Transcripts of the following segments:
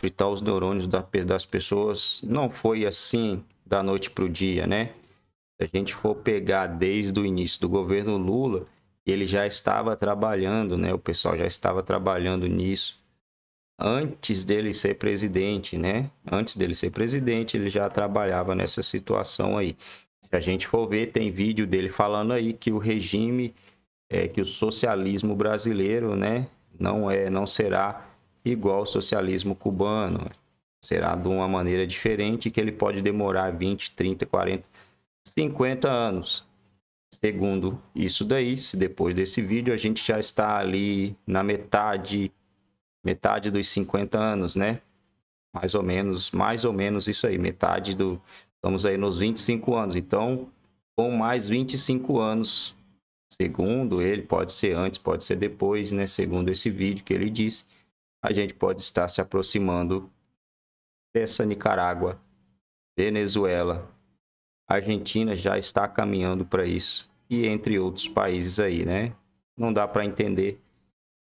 fritar os neurônios das pessoas não foi assim da noite para o dia, né? Se a gente for pegar desde o início do governo Lula, ele já estava trabalhando, né? O pessoal já estava trabalhando nisso antes dele ser presidente, né? Antes dele ser presidente, ele já trabalhava nessa situação aí. Se a gente for ver, tem vídeo dele falando aí que o regime, é, que o socialismo brasileiro, né? Não é, não será igual ao socialismo cubano. Será de uma maneira diferente que ele pode demorar 20, 30, 40, 50 anos. Segundo isso daí, se depois desse vídeo a gente já está ali na metade metade dos 50 anos, né? Mais ou menos, mais ou menos isso aí, metade do estamos aí nos 25 anos. Então, com mais 25 anos, segundo ele, pode ser antes, pode ser depois, né, segundo esse vídeo que ele disse a gente pode estar se aproximando dessa Nicarágua, Venezuela, Argentina já está caminhando para isso e entre outros países aí, né? Não dá para entender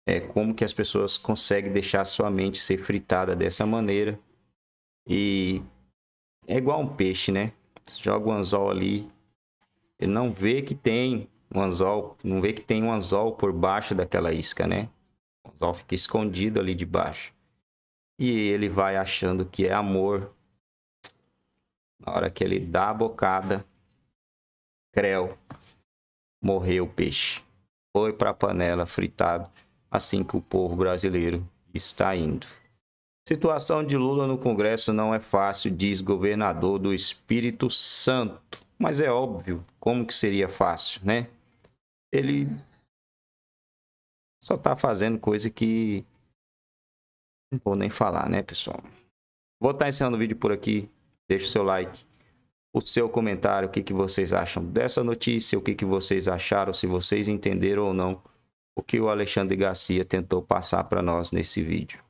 é, como que as pessoas conseguem deixar sua mente ser fritada dessa maneira e é igual um peixe, né? Você joga um anzol ali, ele não vê que tem um anzol, não vê que tem um anzol por baixo daquela isca, né? O fica escondido ali debaixo. E ele vai achando que é amor. Na hora que ele dá a bocada, creu, morreu o peixe. Foi para a panela fritado, assim que o povo brasileiro está indo. Situação de Lula no Congresso não é fácil, diz governador do Espírito Santo. Mas é óbvio, como que seria fácil, né? Ele só tá fazendo coisa que. Não vou nem falar, né, pessoal? Vou estar tá encerrando o vídeo por aqui. Deixa o seu like, o seu comentário, o que, que vocês acham dessa notícia, o que, que vocês acharam, se vocês entenderam ou não o que o Alexandre Garcia tentou passar para nós nesse vídeo.